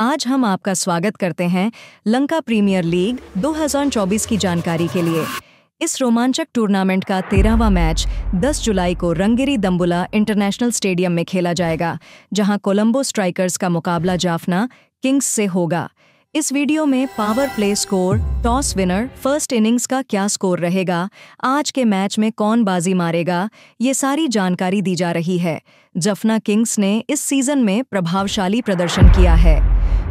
आज हम आपका स्वागत करते हैं लंका प्रीमियर लीग 2024 की जानकारी के लिए इस रोमांचक टूर्नामेंट का तेरहवा मैच 10 जुलाई को रंगेरी दम्बुला इंटरनेशनल स्टेडियम में खेला जाएगा जहां कोलंबो स्ट्राइकर्स का मुकाबला जाफना किंग्स से होगा इस वीडियो में power play score toss winner first innings का क्या स्कोर रहेगा आज के मैच में कौन बाजी मारेगा ये सारी जानकारी दी जा रही है जफना किंग्स ने इस सीजन में प्रभावशाली प्रदर्शन किया है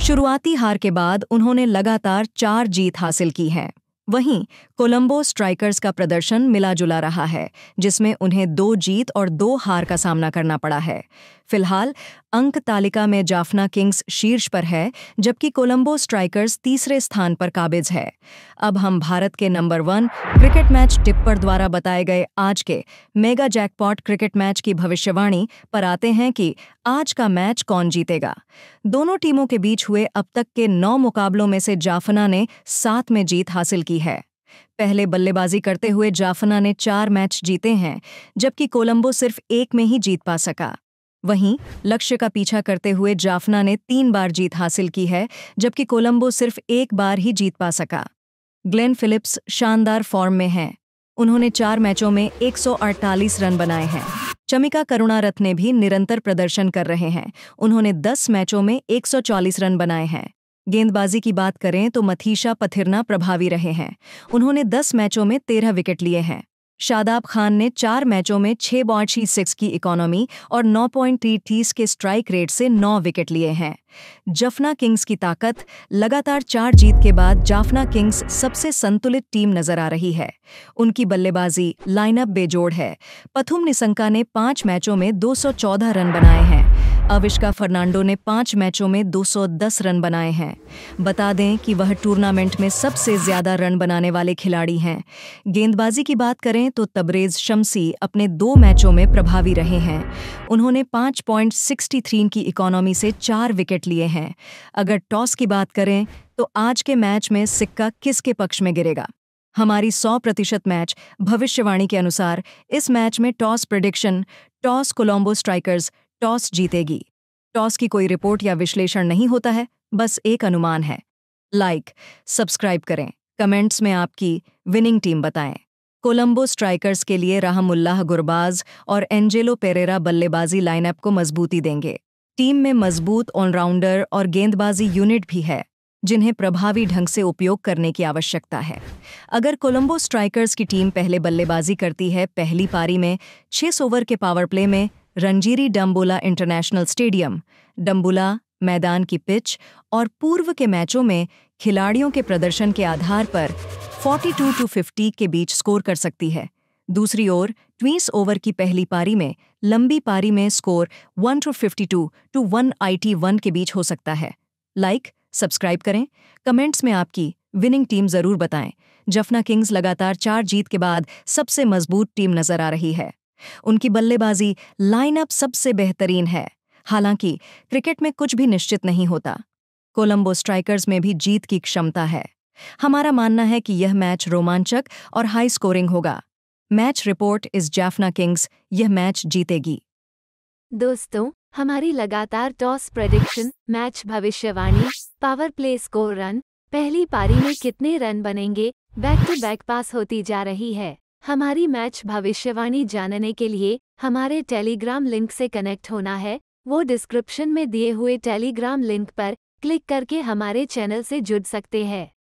शुरुआती हार के बाद उन्होंने लगातार चार जीत हासिल की है वहीं कोलंबो स्ट्राइकर्स का प्रदर्शन मिला जुला रहा है जिसमें उन्हें दो जीत और दो हार का सामना करना पड़ा है फिलहाल अंक तालिका में जाफना किंग्स शीर्ष पर है जबकि कोलंबो स्ट्राइकर्स तीसरे स्थान पर काबिज है अब हम भारत के number one cricket match tipper द्वारा बताए गए आज के मेगा जैकपॉट क्रिकेट मैच की भविष्यवाणी पर आते हैं कि आज का मैच कौन जीतेगा दोनों टीमों के बीच हुए अब तक के नौ मुकाबलों में से जाफना ने सात में जीत हासिल की है पहले बल्लेबाजी करते हुए जाफना ने चार मैच जीते हैं जबकि कोलंबो सिर्फ एक में ही जीत पा सका वहीं लक्ष्य का पीछा करते हुए जाफना ने तीन बार जीत हासिल की है जबकि कोलंबो सिर्फ एक बार ही जीत पा सका ग्लेन फिलिप्स शानदार फॉर्म में हैं उन्होंने चार मैचों में 148 रन बनाए हैं चमिका करुणारथ ने भी निरंतर प्रदर्शन कर रहे हैं उन्होंने 10 मैचों में 140 रन बनाए हैं गेंदबाजी की बात करें तो मथीशा पथिरना प्रभावी रहे हैं उन्होंने 10 मैचों में 13 विकेट लिए हैं शादाब खान ने चार मैचों में छह पॉइंट छी सिक्स की इकोनॉमी और नौ पॉइंट थ्री तीस के स्ट्राइक रेट से नौ विकेट लिए हैं जफना किंग्स की ताकत लगातार चार जीत के बाद जाफना किंग्स सबसे संतुलित टीम नजर आ रही है उनकी बल्लेबाजी लाइनअप बेजोड़ है पथुम निसंका ने पांच मैचों में 214 रन बनाए हैं अविष्का फर्नांडो ने पांच मैचों में 210 रन बनाए हैं बता दें कि वह टूर्नामेंट में सबसे ज़्यादा रन बनाने वाले खिलाड़ी हैं गेंदबाजी की बात करें तो तबरेज़ शमसी अपने दो मैचों में प्रभावी रहे हैं उन्होंने 5.63 की इकोनॉमी से चार विकेट लिए हैं अगर टॉस की बात करें तो आज के मैच में सिक्का किसके पक्ष में गिरेगा हमारी 100 प्रतिशत मैच भविष्यवाणी के अनुसार इस मैच में toss prediction toss Colombo Strikers toss जीतेगी टॉस की कोई रिपोर्ट या विश्लेषण नहीं होता है बस एक अनुमान है लाइक like, सब्सक्राइब करें कमेंट्स में आपकी विनिंग टीम बताएं कोलंबो स्ट्राइकर्स के लिए राहमुल्लाह गुरबाज और एंजेलो पेरेरा बल्लेबाजी लाइनअप को मजबूती देंगे टीम में मजबूत ऑलराउंडर और गेंदबाजी यूनिट भी है जिन्हें प्रभावी ढंग से उपयोग करने की आवश्यकता है अगर कोलंबो स्ट्राइकर्स की टीम पहले बल्लेबाजी करती है पहली पारी में छह ओवर के पावर प्ले में रंजीरी डम्बोला इंटरनेशनल स्टेडियम डम्बुला मैदान की पिच और पूर्व के मैचों में खिलाड़ियों के प्रदर्शन के आधार पर 42 टू टू फिफ्टी के बीच स्कोर कर सकती है दूसरी ओर ट्वीस ओवर की पहली पारी में लंबी पारी में score 1 to fifty to two one आई वन के बीच हो सकता है लाइक सब्सक्राइब करें कमेंट्स में आपकी विनिंग टीम ज़रूर बताएं जफना किंग्स लगातार चार जीत के बाद सबसे मजबूत टीम नजर आ रही है उनकी बल्लेबाजी लाइनअप सबसे बेहतरीन है हालांकि क्रिकेट में कुछ भी निश्चित नहीं होता कोलंबो स्ट्राइकर्स में भी जीत की क्षमता है हमारा मानना है कि यह मैच रोमांचक और हाई स्कोरिंग होगा मैच रिपोर्ट इस जैफना किंग्स यह मैच जीतेगी दोस्तों हमारी लगातार टॉस प्रडिक्शन मैच भविष्यवाणी पावर प्ले स्कोर रन पहली पारी में कितने रन बनेंगे बैक टू बैक पास होती जा रही है हमारी मैच भविष्यवाणी जानने के लिए हमारे टेलीग्राम लिंक से कनेक्ट होना है वो डिस्क्रिप्शन में दिए हुए टेलीग्राम लिंक पर क्लिक करके हमारे चैनल से जुड़ सकते हैं